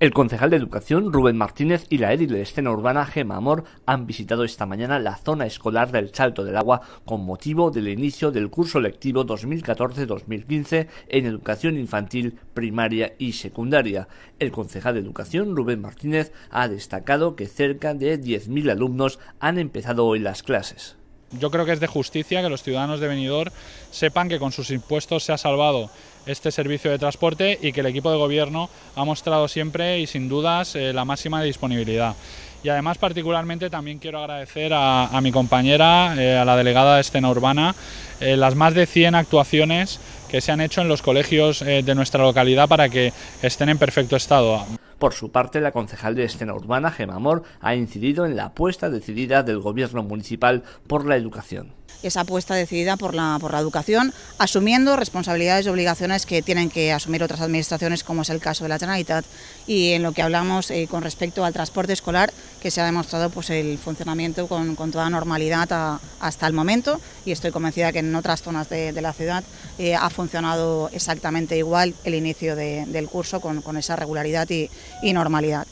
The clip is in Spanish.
El concejal de Educación, Rubén Martínez, y la edil de escena urbana, Gema Amor, han visitado esta mañana la zona escolar del Salto del Agua con motivo del inicio del curso lectivo 2014-2015 en educación infantil, primaria y secundaria. El concejal de Educación, Rubén Martínez, ha destacado que cerca de 10.000 alumnos han empezado hoy las clases. Yo creo que es de justicia que los ciudadanos de Benidorm sepan que con sus impuestos se ha salvado este servicio de transporte y que el equipo de gobierno ha mostrado siempre y sin dudas eh, la máxima disponibilidad. Y además particularmente también quiero agradecer a, mi compañera, eh, a la delegada de escena urbana, eh, las más de 100 actuaciones que se han hecho en los colegios de nuestra localidad para que estén en perfecto estado. Por su parte, la concejal de escena urbana, Gemamor, ha incidido en la apuesta decidida del gobierno municipal por la educación esa apuesta decidida por la, educación, asumiendo responsabilidades y obligaciones que tienen que asumir otras administraciones, como es el caso de la Generalitat, y en lo que hablamos eh, con respecto al transporte escolar, que se ha demostrado pues, el funcionamiento con, toda normalidad hasta el momento, y estoy convencida que en otras zonas de, la ciudad eh, ha funcionado exactamente igual el inicio del curso con, esa regularidad y normalidad.